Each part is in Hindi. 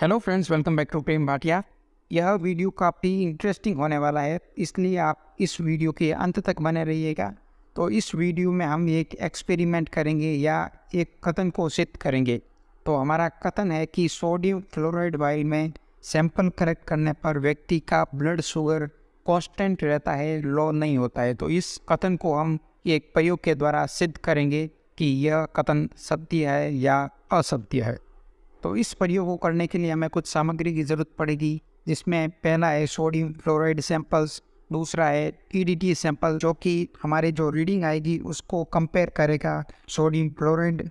hello friends welcome back to Prem Bhatia यह वीडियो काफ़ी इंटरेस्टिंग होने वाला है इसलिए आप इस वीडियो के अंत तक बने रहिएगा तो इस वीडियो में हम एक एक्सपेरिमेंट करेंगे या एक कथन को सिद्ध करेंगे तो हमारा कथन है कि सोडियम फ्लोराइड वाइल में सैंपल कलेक्ट करने पर व्यक्ति का ब्लड शुगर कॉन्स्टेंट रहता है लो नहीं होता है तो इस कथन को हम एक प्रयोग के द्वारा सिद्ध करेंगे कि यह कथन सत्य है या असत्य है तो इस प्रयोग को करने के लिए हमें कुछ सामग्री की ज़रूरत पड़ेगी जिसमें पहला है सोडियम फ्लोराइड सैंपल्स दूसरा है ई सैंपल जो कि हमारे जो रीडिंग आएगी उसको कंपेयर करेगा सोडियम फ्लोराइड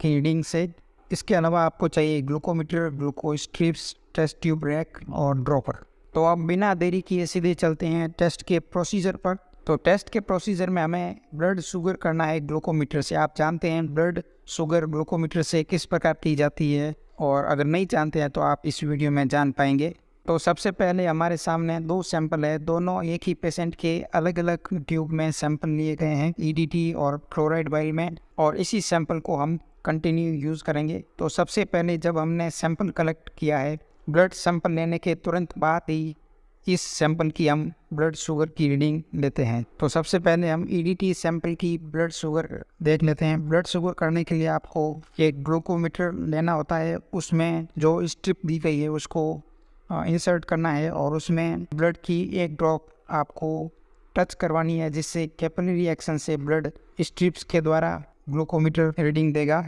की रीडिंग से इसके अलावा आपको चाहिए glucometer glucose strips test tube rack और ड्रॉपर तो आप बिना देरी किए सीधे चलते हैं टेस्ट के प्रोसीजर पर तो टेस्ट के प्रोसीजर में हमें ब्लड शुगर करना है ग्लूकोमीटर से आप जानते हैं ब्लड शुगर ग्लूकोमीटर से किस प्रकार की जाती है और अगर नहीं जानते हैं तो आप इस वीडियो में जान पाएंगे तो सबसे पहले हमारे सामने दो सैंपल है दोनों एक ही पेशेंट के अलग अलग ट्यूब में सैंपल लिए गए हैं ई e और क्लोराइड वाइल में और इसी सैंपल को हम कंटिन्यू यूज़ करेंगे तो सबसे पहले जब हमने सैंपल कलेक्ट किया है ब्लड सैंपल लेने के तुरंत बाद ही इस सैंपल की हम ब्लड शुगर की रीडिंग लेते हैं तो सबसे पहले हम ई e सैंपल की ब्लड शुगर देख लेते हैं ब्लड शुगर करने के लिए आपको एक ग्लूकोमीटर लेना होता है उसमें जो स्ट्रिप दी गई है उसको इंसर्ट करना है और उसमें ब्लड की एक ड्रॉप आपको टच करवानी है जिससे कैपनी रिएक्शन से ब्लड स्ट्रिप्स के द्वारा ग्लूकोमीटर रीडिंग देगा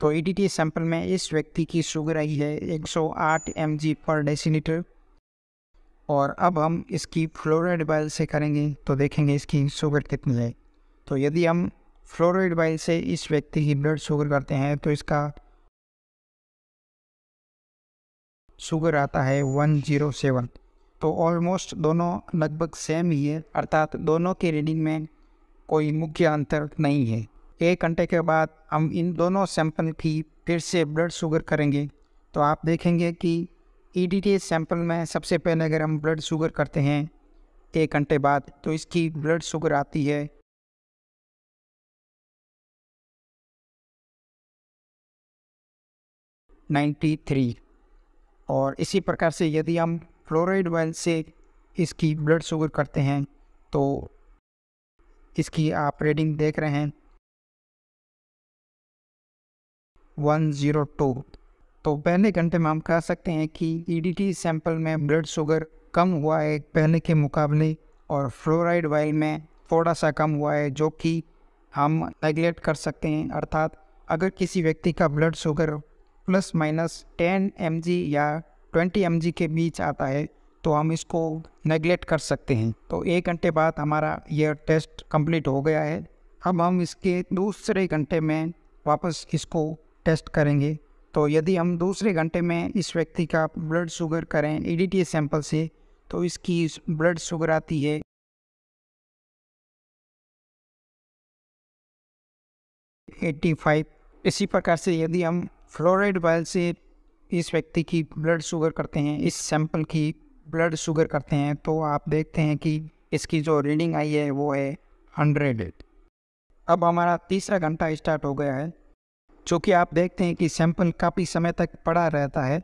तो ई e सैंपल में इस व्यक्ति की शुगर आई है 108 सौ पर डेसीटर और अब हम इसकी फ्लोराइड बाइल से करेंगे तो देखेंगे इसकी शुगर कितनी है तो यदि हम फ्लोराइड बाइल से इस व्यक्ति की ब्लड शुगर करते हैं तो इसका शुगर आता है 107 तो ऑलमोस्ट दोनों लगभग सेम ही है अर्थात दोनों के रीडिंग में कोई मुख्य अंतर नहीं है एक घंटे के बाद हम इन दोनों सैंपल की फिर से ब्लड शुगर करेंगे तो आप देखेंगे कि ई डी सैंपल में सबसे पहले अगर हम ब्लड शुगर करते हैं एक घंटे बाद तो इसकी ब्लड शुगर आती है नाइन्टी थ्री और इसी प्रकार से यदि हम फ्लोराइड वेल से इसकी ब्लड शुगर करते हैं तो इसकी आप रीडिंग देख रहे हैं वन ज़ीरो टू तो पहले घंटे में हम कह सकते हैं कि ईडीटी e सैंपल में ब्लड शुगर कम हुआ है पहले के मुकाबले और फ्लोराइड वाइल में थोड़ा सा कम हुआ है जो कि हम नेगलेक्ट कर सकते हैं अर्थात अगर किसी व्यक्ति का blood sugar plus minus ten M या ट्वेंटी एम के बीच आता है तो हम इसको नेगलेक्ट कर सकते हैं तो एक घंटे बाद हमारा यह टेस्ट कंप्लीट हो गया है अब हम इसके दूसरे घंटे में वापस इसको टेस्ट करेंगे तो यदि हम दूसरे घंटे में इस व्यक्ति का ब्लड शुगर करें ई सैंपल से तो इसकी ब्लड शुगर आती है एट्टी फाइव इसी प्रकार से यदि हम फ्लोराइड वायल से इस व्यक्ति की ब्लड शुगर करते हैं इस सैंपल की ब्लड शुगर करते हैं तो आप देखते हैं कि इसकी जो रीडिंग आई है वो है हंड्रेड अब हमारा तीसरा घंटा स्टार्ट हो गया है चूँकि आप देखते हैं कि सैंपल काफ़ी समय तक पड़ा रहता है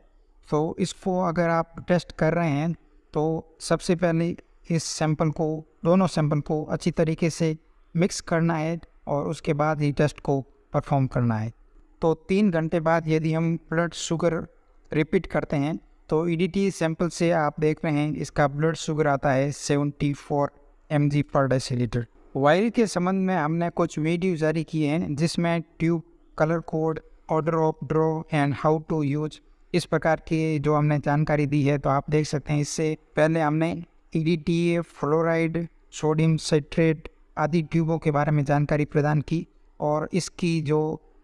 तो इसको अगर आप टेस्ट कर रहे हैं तो सबसे पहले इस सैंपल को दोनों सैंपल को अच्छी तरीके से मिक्स करना है और उसके बाद ही टेस्ट को परफॉर्म करना है तो तीन घंटे बाद यदि हम ब्लड शुगर रिपीट करते हैं तो ई e सैंपल से आप देख रहे हैं इसका ब्लड शुगर आता है 74 फोर एम जी पर लीटर वायरल के संबंध में हमने कुछ वीडियो जारी किए हैं जिसमें tube colour code order of draw and how to use इस प्रकार की जो हमने जानकारी दी है तो आप देख सकते हैं इससे पहले हमने E D T A fluoride sodium citrate आदि ट्यूबों के बारे में जानकारी प्रदान की और इसकी जो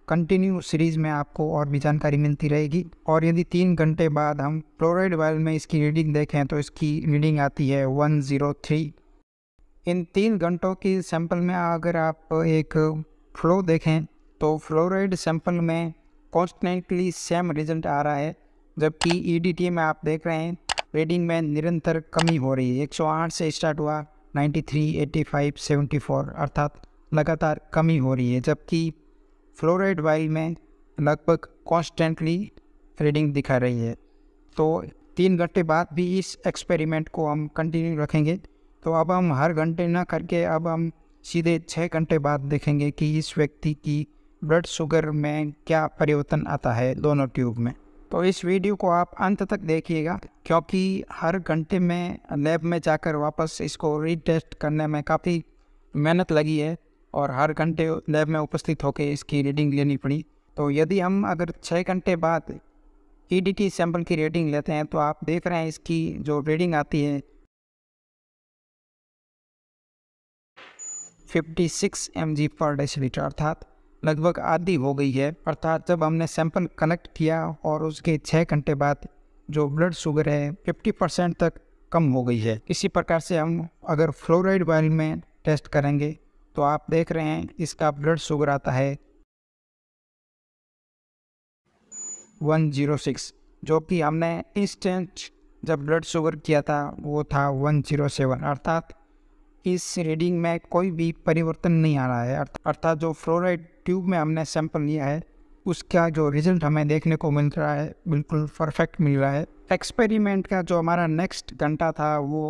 कंटिन्यू सीरीज़ में आपको और भी जानकारी मिलती रहेगी और यदि तीन घंटे बाद हम फ्लोराइड वायल में इसकी रीडिंग देखें तो इसकी रीडिंग आती है वन ज़ीरो थ्री इन तीन घंटों की सैंपल में अगर आप एक फ्लो देखें तो फ्लोराइड सैंपल में कॉन्स्टेंटली सेम रिजल्ट आ रहा है जबकि ई e में आप देख रहे हैं रीडिंग में निरंतर कमी हो रही है 108 से स्टार्ट हुआ 93, 85, 74 अर्थात लगातार कमी हो रही है जबकि फ्लोराइड वाइल में लगभग कॉन्स्टेंटली रीडिंग दिखा रही है तो तीन घंटे बाद भी इस एक्सपेरिमेंट को हम कंटिन्यू रखेंगे तो अब हम हर घंटे ना करके अब हम सीधे छः घंटे बाद देखेंगे कि इस व्यक्ति की ब्लड शुगर में क्या परिवर्तन आता है दोनों ट्यूब में तो इस वीडियो को आप अंत तक देखिएगा क्योंकि हर घंटे में लैब में जाकर वापस इसको रीटेस्ट करने में काफ़ी मेहनत लगी है और हर घंटे लैब में उपस्थित होकर इसकी रीडिंग लेनी पड़ी तो यदि हम अगर छः घंटे बाद ई डी सैंपल की रीडिंग लेते हैं तो आप देख रहे हैं इसकी जो रीडिंग आती है 56 एम जी पर डेसीलीटर अर्थात लगभग आधी हो गई है अर्थात जब हमने सैंपल कलेक्ट किया और उसके छः घंटे बाद जो ब्लड शुगर है 50 परसेंट तक कम हो गई है इसी प्रकार से हम अगर फ्लोराइड वायल में टेस्ट करेंगे तो आप देख रहे हैं इसका ब्लड शुगर आता है 106 जो कि हमने इंस्टेंट जब ब्लड शुगर किया था वो था 107 अर्थात इस रीडिंग में कोई भी परिवर्तन नहीं आ रहा है अर्थात जो फ्लोराइड ट्यूब में हमने सैंपल लिया है उसका जो रिज़ल्ट हमें देखने को मिल रहा है बिल्कुल परफेक्ट मिल रहा है एक्सपेरिमेंट का जो हमारा नेक्स्ट घंटा था वो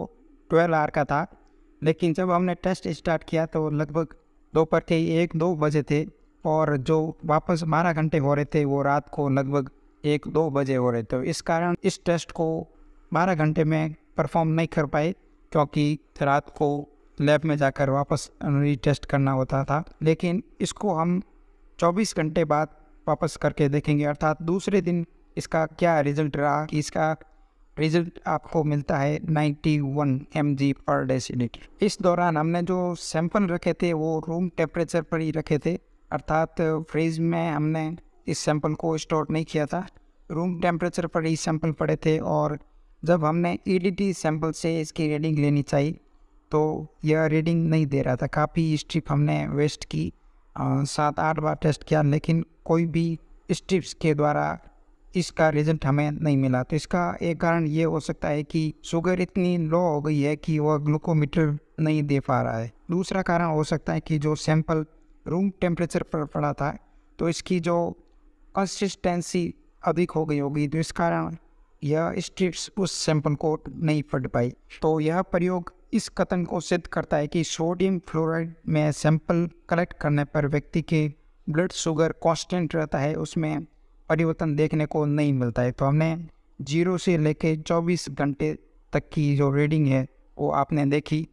ट्वेल्व आवर का था लेकिन जब हमने टेस्ट स्टार्ट किया तो लगभग दोपहर के एक दो बजे थे और जो वापस बारह घंटे हो रहे थे वो रात को लगभग एक दो बजे हो रहे थे इस कारण इस टेस्ट को बारह घंटे में परफॉर्म नहीं कर पाए क्योंकि रात को लैब में जाकर वापस रीटेस्ट करना होता था लेकिन इसको हम 24 घंटे बाद वापस करके देखेंगे अर्थात दूसरे दिन इसका क्या रिजल्ट रहा कि इसका रिजल्ट आपको मिलता है 91 वन एम जी पर डेसीलीटर इस दौरान हमने जो सैंपल रखे थे वो रूम टेम्परेचर पर ही रखे थे अर्थात फ्रिज में हमने इस सैंपल को स्टोर नहीं किया था रूम टेम्परेचर पर ही सैंपल पड़े थे और जब हमने ई e सैंपल से इसकी रीडिंग लेनी चाहिए तो यह रीडिंग नहीं दे रहा था काफ़ी स्ट्रिप हमने वेस्ट की सात आठ बार टेस्ट किया लेकिन कोई भी स्ट्रिप्स के द्वारा इसका रिजल्ट हमें नहीं मिला तो इसका एक कारण ये हो सकता है कि शुगर इतनी लो हो गई है कि वह ग्लूकोमीटर नहीं दे पा रहा है दूसरा कारण हो सकता है कि जो सैंपल रूम टेम्परेचर पर पड़ा था तो इसकी जो कंसिस्टेंसी अधिक हो गई होगी तो इस कारण यह स्ट्रिप्स उस सैंपल को नहीं फट पाई तो यह प्रयोग इस कथन को सिद्ध करता है कि सोडियम फ्लोराइड में सैंपल कलेक्ट करने पर व्यक्ति के ब्लड शुगर कॉन्स्टेंट रहता है उसमें परिवर्तन देखने को नहीं मिलता है तो हमने जीरो से लेके 24 घंटे तक की जो रीडिंग है वो आपने देखी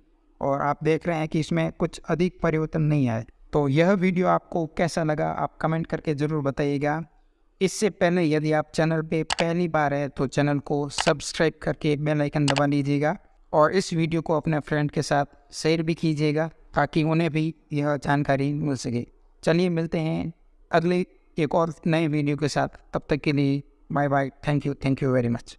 और आप देख रहे हैं कि इसमें कुछ अधिक परिवर्तन नहीं आए तो यह वीडियो आपको कैसा लगा आप कमेंट करके ज़रूर बताइएगा इससे पहले यदि आप चैनल पे पहली बार है तो चैनल को सब्सक्राइब करके बेल आइकन दबा लीजिएगा और इस वीडियो को अपने फ्रेंड के साथ शेयर भी कीजिएगा ताकि उन्हें भी यह जानकारी मिल सके चलिए मिलते हैं अगले एक और नए वीडियो के साथ तब तक के लिए bye bye thank you thank you very much